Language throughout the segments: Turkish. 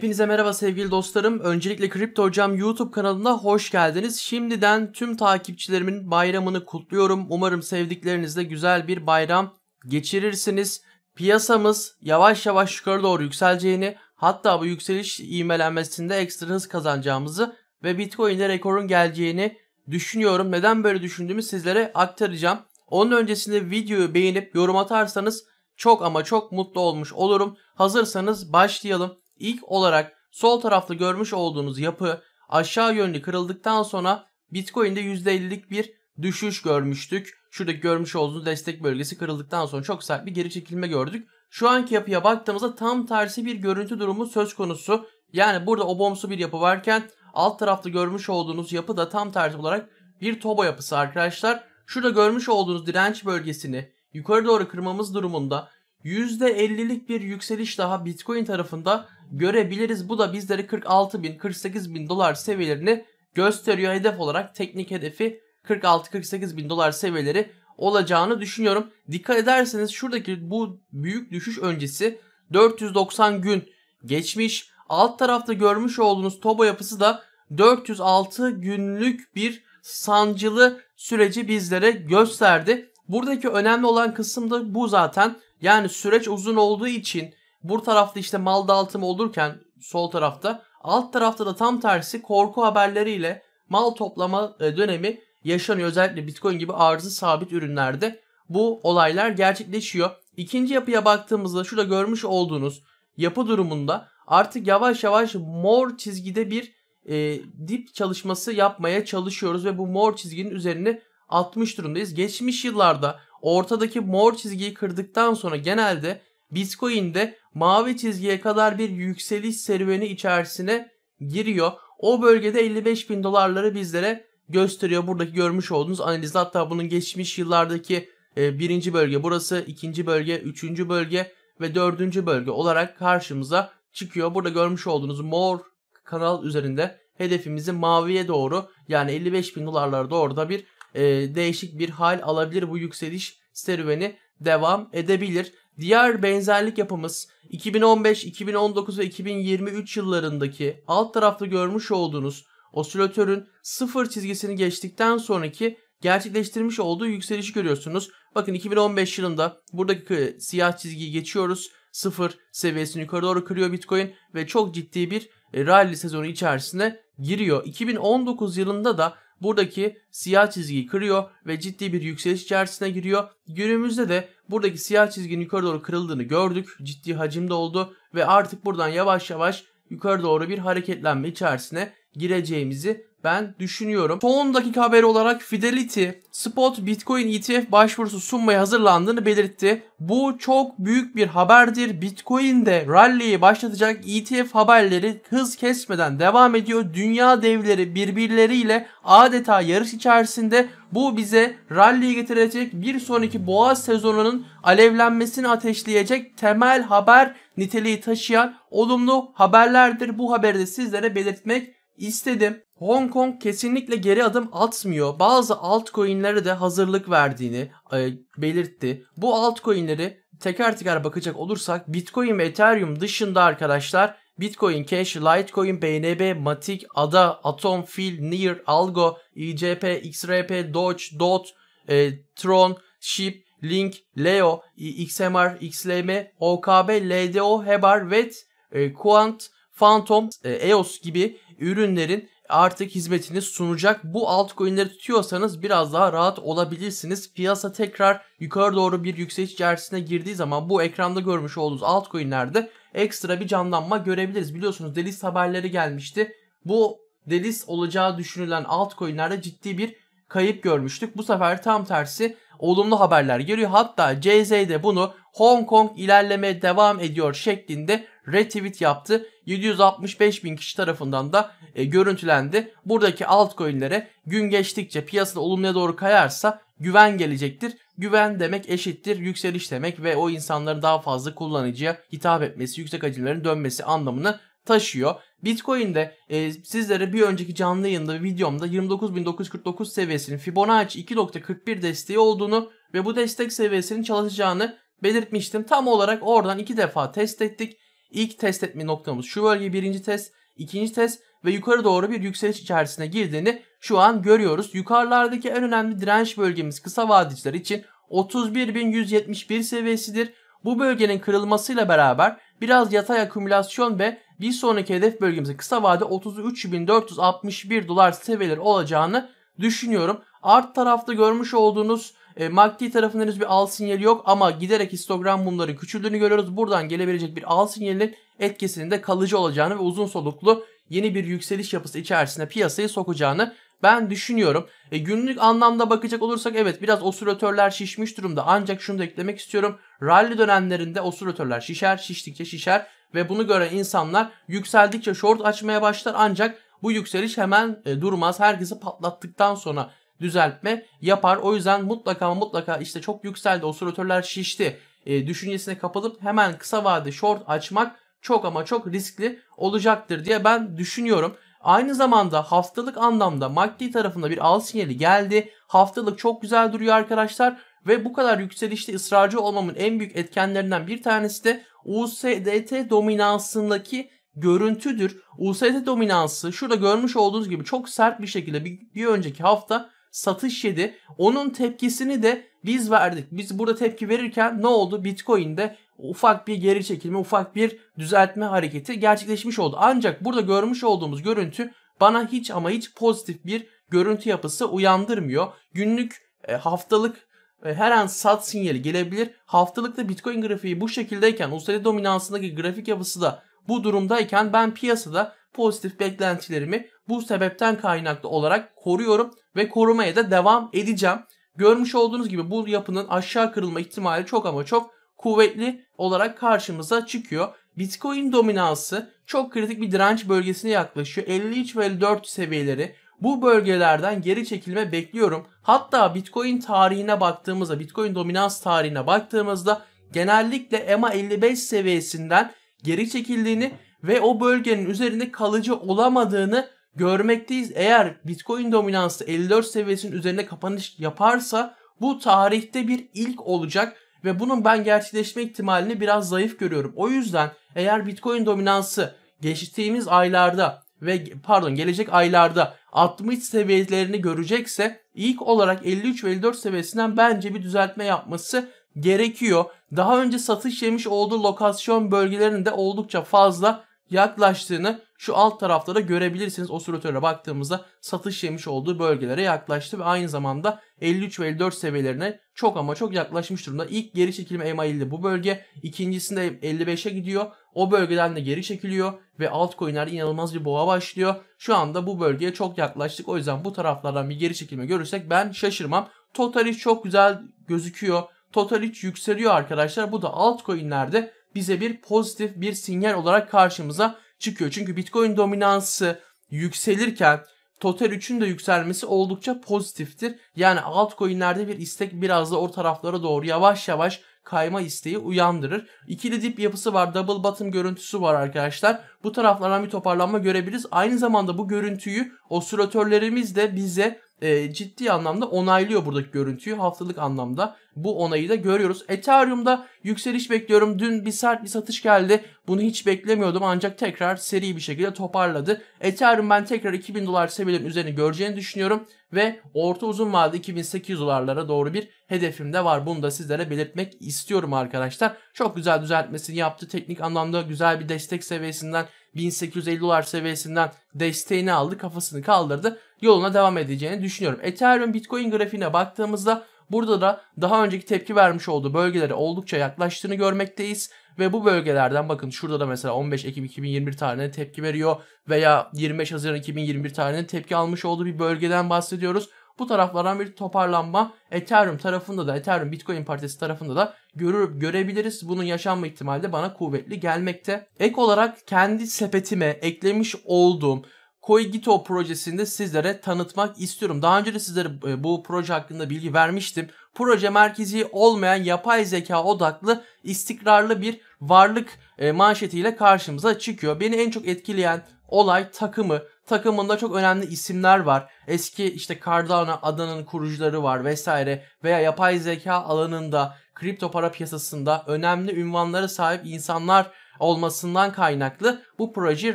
Hepinize merhaba sevgili dostlarım. Öncelikle Kripto Hocam YouTube kanalına hoş geldiniz. Şimdiden tüm takipçilerimin bayramını kutluyorum. Umarım sevdiklerinizle güzel bir bayram geçirirsiniz. Piyasamız yavaş yavaş yukarı doğru yükseleceğini, hatta bu yükseliş ivmelenmesinde ekstra hız kazanacağımızı ve Bitcoin'de rekorun geleceğini düşünüyorum. Neden böyle düşündüğümü sizlere aktaracağım. Onun öncesinde videoyu beğenip yorum atarsanız çok ama çok mutlu olmuş olurum. Hazırsanız başlayalım. İlk olarak sol tarafta görmüş olduğunuz yapı aşağı yönlü kırıldıktan sonra Bitcoin'de %50'lik bir düşüş görmüştük. Şuradaki görmüş olduğunuz destek bölgesi kırıldıktan sonra çok sert bir geri çekilme gördük. Şu anki yapıya baktığımızda tam tersi bir görüntü durumu söz konusu. Yani burada obomsu bir yapı varken alt tarafta görmüş olduğunuz yapı da tam tersi olarak bir toba yapısı arkadaşlar. Şurada görmüş olduğunuz direnç bölgesini yukarı doğru kırmamız durumunda %50'lik bir yükseliş daha Bitcoin tarafında görebiliriz. Bu da bizlere 46 bin 48 bin dolar seviyelerini gösteriyor. Hedef olarak teknik hedefi 46-48 bin dolar seviyeleri olacağını düşünüyorum. Dikkat ederseniz şuradaki bu büyük düşüş öncesi 490 gün geçmiş. Alt tarafta görmüş olduğunuz Toba yapısı da 406 günlük bir sancılı süreci bizlere gösterdi. Buradaki önemli olan kısım da bu zaten. Yani süreç uzun olduğu için bu tarafta işte mal dağıtımı olurken sol tarafta alt tarafta da tam tersi korku haberleriyle mal toplama e, dönemi yaşanıyor. Özellikle Bitcoin gibi arzı sabit ürünlerde bu olaylar gerçekleşiyor. İkinci yapıya baktığımızda şurada görmüş olduğunuz yapı durumunda artık yavaş yavaş mor çizgide bir e, dip çalışması yapmaya çalışıyoruz ve bu mor çizginin üzerine atmış durumdayız. Geçmiş yıllarda ortadaki mor çizgiyi kırdıktan sonra genelde Bitcoin'de mavi çizgiye kadar bir yükseliş serüveni içerisine giriyor. O bölgede 55 bin dolarları bizlere gösteriyor. Buradaki görmüş olduğunuz analizde hatta bunun geçmiş yıllardaki e, birinci bölge burası, ikinci bölge, üçüncü bölge ve dördüncü bölge olarak karşımıza çıkıyor. Burada görmüş olduğunuz mor kanal üzerinde hedefimizi maviye doğru yani 55 bin dolarlara doğru da bir e, değişik bir hal alabilir bu yükseliş serüveni devam edebilir. Diğer benzerlik yapımız 2015, 2019 ve 2023 yıllarındaki alt tarafta görmüş olduğunuz osilatörün sıfır çizgisini geçtikten sonraki gerçekleştirmiş olduğu yükselişi görüyorsunuz. Bakın 2015 yılında buradaki siyah çizgiyi geçiyoruz. Sıfır seviyesini yukarı doğru kırıyor Bitcoin ve çok ciddi bir e, rally sezonu içerisine giriyor. 2019 yılında da buradaki siyah çizgiyi kırıyor ve ciddi bir yükseliş içerisine giriyor. Günümüzde de buradaki siyah çizginin yukarı doğru kırıldığını gördük. Ciddi hacimde oldu ve artık buradan yavaş yavaş yukarı doğru bir hareketlenme içerisine gireceğimizi ben düşünüyorum. Son dakika haberi olarak Fidelity Spot Bitcoin ETF başvurusu sunmaya hazırlandığını belirtti. Bu çok büyük bir haberdir. Bitcoin'de rally'yi başlatacak ETF haberleri hız kesmeden devam ediyor. Dünya devleri birbirleriyle adeta yarış içerisinde bu bize rally'yi getirecek bir sonraki boğaz sezonunun alevlenmesini ateşleyecek temel haber niteliği taşıyan olumlu haberlerdir. Bu haberi de sizlere belirtmek istedim. Hong Kong kesinlikle geri adım atmıyor. Bazı altcoin'lere de hazırlık verdiğini e, belirtti. Bu altcoin'leri teker teker bakacak olursak Bitcoin ve Ethereum dışında arkadaşlar Bitcoin Cash, Litecoin, BNB, Matic, ADA, Atom, Fil, Near, Algo, ICP, XRP, Doge, DOT, e, Tron, SHIB, Link, Leo, XMR, XLM, OKB, LDO, Hebar, VET, e, Quant, Phantom, e, EOS gibi ürünlerin artık hizmetini sunacak bu altcoin'leri tutuyorsanız biraz daha rahat olabilirsiniz. Piyasa tekrar yukarı doğru bir yükseliş içerisine girdiği zaman bu ekranda görmüş olduğunuz altcoin'lerde ekstra bir canlanma görebiliriz. Biliyorsunuz delis haberleri gelmişti. Bu delis olacağı düşünülen altcoin'lerde ciddi bir kayıp görmüştük. Bu sefer tam tersi olumlu haberler geliyor. Hatta CZ de bunu Hong Kong ilerlemeye devam ediyor şeklinde retweet yaptı. 765 bin kişi tarafından da e, görüntülendi. Buradaki altcoin'lere gün geçtikçe piyasada olumluya doğru kayarsa güven gelecektir. Güven demek eşittir yükseliş demek ve o insanların daha fazla kullanıcıya hitap etmesi, yüksek hacimlerin dönmesi anlamını taşıyor. Bitcoin de e, sizlere bir önceki canlı yayında videomda 29.949 seviyesinin Fibonacci 2.41 desteği olduğunu ve bu destek seviyesinin çalışacağını belirtmiştim. Tam olarak oradan iki defa test ettik. İlk test etme noktamız şu bölge birinci test, ikinci test ve yukarı doğru bir yükseliş içerisine girdiğini şu an görüyoruz. Yukarılardaki en önemli direnç bölgemiz kısa vadiciler için 31.171 seviyesidir. Bu bölgenin kırılmasıyla beraber biraz yatay akümülasyon ve bir sonraki hedef bölgemize kısa vade 33.461 dolar seviyeleri olacağını düşünüyorum. Art tarafta görmüş olduğunuz e, MACD tarafında henüz bir al sinyali yok ama giderek histogram bunların küçüldüğünü görüyoruz. Buradan gelebilecek bir al sinyalinin etkisinin de kalıcı olacağını ve uzun soluklu yeni bir yükseliş yapısı içerisinde piyasayı sokacağını ben düşünüyorum. E, günlük anlamda bakacak olursak evet biraz osilatörler şişmiş durumda. Ancak şunu da eklemek istiyorum. Rally dönemlerinde osilatörler şişer, şiştikçe şişer ve bunu gören insanlar yükseldikçe short açmaya başlar. Ancak bu yükseliş hemen e, durmaz. Herkesi patlattıktan sonra düzeltme yapar. O yüzden mutlaka mutlaka işte çok yükseldi, osilatörler şişti e, düşüncesine kapılıp hemen kısa vade short açmak çok ama çok riskli olacaktır diye ben düşünüyorum. Aynı zamanda haftalık anlamda maddi tarafında bir al sinyali geldi. Haftalık çok güzel duruyor arkadaşlar. Ve bu kadar yükselişte ısrarcı olmamın en büyük etkenlerinden bir tanesi de USDT dominansındaki görüntüdür. USDT dominansı şurada görmüş olduğunuz gibi çok sert bir şekilde bir, bir önceki hafta satış yedi. Onun tepkisini de biz verdik. Biz burada tepki verirken ne oldu? Bitcoin'de ufak bir geri çekilme, ufak bir düzeltme hareketi gerçekleşmiş oldu. Ancak burada görmüş olduğumuz görüntü bana hiç ama hiç pozitif bir görüntü yapısı uyandırmıyor. Günlük, e, haftalık e, her an sat sinyali gelebilir. Haftalıkta Bitcoin grafiği bu şekildeyken, USD dominansındaki grafik yapısı da bu durumdayken ben piyasada pozitif beklentilerimi bu sebepten kaynaklı olarak koruyorum ve korumaya da devam edeceğim. Görmüş olduğunuz gibi bu yapının aşağı kırılma ihtimali çok ama çok kuvvetli olarak karşımıza çıkıyor. Bitcoin dominansı çok kritik bir direnç bölgesine yaklaşıyor. 53 ve 54 seviyeleri bu bölgelerden geri çekilme bekliyorum. Hatta Bitcoin tarihine baktığımızda, Bitcoin dominans tarihine baktığımızda genellikle EMA 55 seviyesinden geri çekildiğini ve o bölgenin üzerinde kalıcı olamadığını görmekteyiz. Eğer Bitcoin dominansı 54 seviyesinin üzerine kapanış yaparsa bu tarihte bir ilk olacak ve bunun ben gerçekleşme ihtimalini biraz zayıf görüyorum. O yüzden eğer Bitcoin dominansı geçtiğimiz aylarda ve pardon gelecek aylarda 60 seviyelerini görecekse ilk olarak 53 ve 54 seviyesinden bence bir düzeltme yapması gerekiyor. Daha önce satış yemiş olduğu lokasyon bölgelerinde oldukça fazla yaklaştığını şu alt tarafta da görebilirsiniz osilatöre baktığımızda satış yemiş olduğu bölgelere yaklaştı ve aynı zamanda 53 ve 54 seviyelerine çok ama çok yaklaşmış durumda. İlk geri çekilme EMA'ydı bu bölge. ikincisinde 55'e gidiyor. O bölgeden de geri çekiliyor ve altcoin'lerde inanılmaz bir boğa başlıyor. Şu anda bu bölgeye çok yaklaştık. O yüzden bu taraflardan bir geri çekilme görürsek ben şaşırmam. Total çok güzel gözüküyor. Total yükseliyor arkadaşlar. Bu da altcoin'lerde bize bir pozitif bir sinyal olarak karşımıza çıkıyor. Çünkü Bitcoin dominansı yükselirken Total 3'ün de yükselmesi oldukça pozitiftir. Yani altcoin'lerde bir istek biraz da o taraflara doğru yavaş yavaş kayma isteği uyandırır. İkili dip yapısı var, double bottom görüntüsü var arkadaşlar. Bu taraflardan bir toparlanma görebiliriz. Aynı zamanda bu görüntüyü osilatörlerimiz de bize e, ciddi anlamda onaylıyor buradaki görüntüyü haftalık anlamda bu onayı da görüyoruz. Ethereum'da yükseliş bekliyorum. Dün bir sert bir satış geldi. Bunu hiç beklemiyordum ancak tekrar seri bir şekilde toparladı. Ethereum ben tekrar 2000 dolar seviyenin üzerine göreceğini düşünüyorum ve orta uzun vade 2800 dolarlara doğru bir hedefim de var. Bunu da sizlere belirtmek istiyorum arkadaşlar. Çok güzel düzeltmesini yaptı. Teknik anlamda güzel bir destek seviyesinden 1850 dolar seviyesinden desteğini aldı. Kafasını kaldırdı. Yoluna devam edeceğini düşünüyorum. Ethereum Bitcoin grafiğine baktığımızda Burada da daha önceki tepki vermiş olduğu bölgelere oldukça yaklaştığını görmekteyiz. Ve bu bölgelerden bakın şurada da mesela 15 Ekim 2021 tarihinde tepki veriyor veya 25 Haziran 2021 tarihinde tepki almış olduğu bir bölgeden bahsediyoruz. Bu taraflardan bir toparlanma Ethereum tarafında da Ethereum Bitcoin partisi tarafında da görür, görebiliriz. Bunun yaşanma ihtimali de bana kuvvetli gelmekte. Ek olarak kendi sepetime eklemiş olduğum CoeGito projesinde sizlere tanıtmak istiyorum. Daha önce de sizlere e, bu proje hakkında bilgi vermiştim. Proje merkezi olmayan yapay zeka odaklı istikrarlı bir varlık e, manşetiyle karşımıza çıkıyor. Beni en çok etkileyen olay takımı. Takımında çok önemli isimler var. Eski işte Cardano adanın kurucuları var vesaire veya yapay zeka alanında kripto para piyasasında önemli ünvanlara sahip insanlar olmasından kaynaklı bu projeyi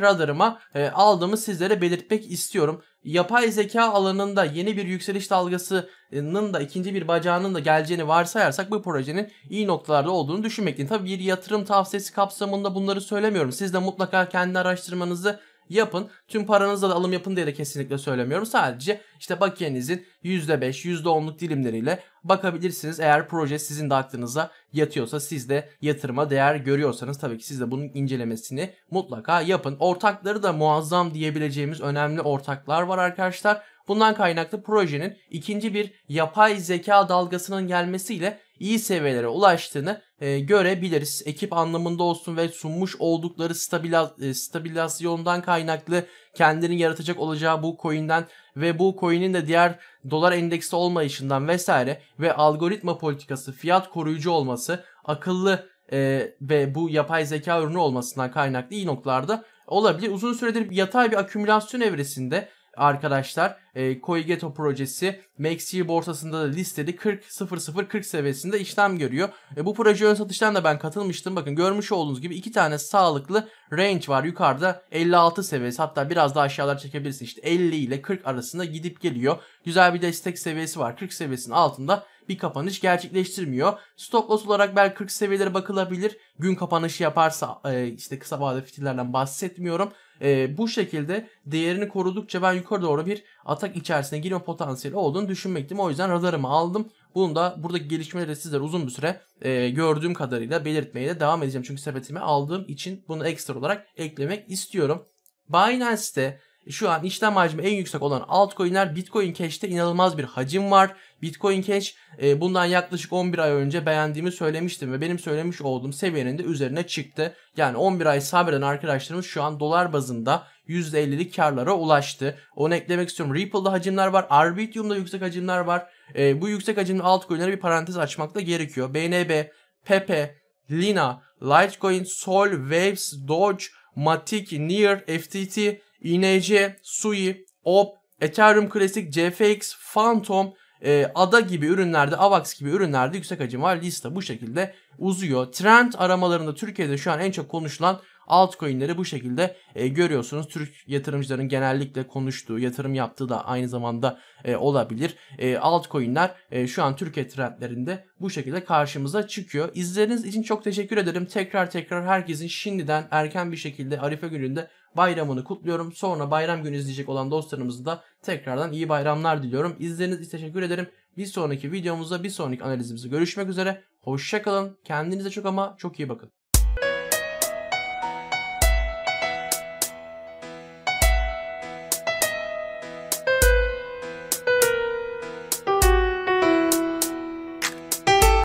radarıma e, aldığımı sizlere belirtmek istiyorum. Yapay zeka alanında yeni bir yükseliş dalgasının da ikinci bir bacağının da geleceğini varsayarsak bu projenin iyi noktalarda olduğunu düşünmekteyim. Tabii bir yatırım tavsiyesi kapsamında bunları söylemiyorum. Siz de mutlaka kendi araştırmanızı yapın. Tüm paranızla da alım yapın diye de kesinlikle söylemiyorum. Sadece işte bakiyenizin %5, %10'luk dilimleriyle bakabilirsiniz. Eğer proje sizin de aklınıza yatıyorsa, siz de yatırıma değer görüyorsanız tabii ki siz de bunun incelemesini mutlaka yapın. Ortakları da muazzam diyebileceğimiz önemli ortaklar var arkadaşlar. Bundan kaynaklı projenin ikinci bir yapay zeka dalgasının gelmesiyle iyi seviyelere ulaştığını e, görebiliriz. Ekip anlamında olsun ve sunmuş oldukları stabila, e, kaynaklı kendini yaratacak olacağı bu coin'den ve bu coin'in de diğer dolar endeksi olmayışından vesaire ve algoritma politikası, fiyat koruyucu olması, akıllı e, ve bu yapay zeka ürünü olmasından kaynaklı iyi noktalarda olabilir. Uzun süredir yatay bir akümülasyon evresinde arkadaşlar e, ee, Koigeto projesi MakeSea borsasında da listeli 40.00.40 seviyesinde işlem görüyor. E, bu proje ön satıştan da ben katılmıştım. Bakın görmüş olduğunuz gibi iki tane sağlıklı range var. Yukarıda 56 seviyesi hatta biraz daha aşağılar çekebilirsin. İşte 50 ile 40 arasında gidip geliyor. Güzel bir destek seviyesi var. 40 seviyesinin altında bir kapanış gerçekleştirmiyor. Stop loss olarak belki 40 seviyelere bakılabilir. Gün kapanışı yaparsa e, işte kısa vadeli fitillerden bahsetmiyorum. E, bu şekilde değerini korudukça ben yukarı doğru bir atak içerisine girme potansiyeli olduğunu düşünmektim. O yüzden radarımı aldım. Bunu da buradaki gelişmeleri sizler uzun bir süre e, gördüğüm kadarıyla belirtmeye de devam edeceğim. Çünkü sepetime aldığım için bunu ekstra olarak eklemek istiyorum. Binance'te şu an işlem hacmi en yüksek olan altcoin'ler Bitcoin Cash'te inanılmaz bir hacim var. Bitcoin Cash e, bundan yaklaşık 11 ay önce beğendiğimi söylemiştim ve benim söylemiş olduğum seviyenin de üzerine çıktı. Yani 11 ay sabreden arkadaşlarımız şu an dolar bazında %50'lik karlara ulaştı. Onu eklemek istiyorum. Ripple'da hacimler var. Arbitrium'da yüksek hacimler var. E, bu yüksek hacimli altcoin'lere bir parantez açmak da gerekiyor. BNB, Pepe, Lina, Litecoin, Sol, Waves, Doge, Matic, Near, FTT INC, SUI, OP, Ethereum Classic, CFX, Phantom, e, ADA gibi ürünlerde, AVAX gibi ürünlerde yüksek hacim var. Liste bu şekilde uzuyor. Trend aramalarında Türkiye'de şu an en çok konuşulan altcoin'leri bu şekilde e, görüyorsunuz. Türk yatırımcıların genellikle konuştuğu, yatırım yaptığı da aynı zamanda e, olabilir. E, altcoin'ler e, şu an Türkiye trendlerinde bu şekilde karşımıza çıkıyor. İzlediğiniz için çok teşekkür ederim. Tekrar tekrar herkesin şimdiden erken bir şekilde Arife gününde bayramını kutluyorum. Sonra bayram günü izleyecek olan dostlarımızı da tekrardan iyi bayramlar diliyorum. İzlediğiniz için teşekkür ederim. Bir sonraki videomuzda bir sonraki analizimizde görüşmek üzere. Hoşçakalın. Kendinize çok ama çok iyi bakın.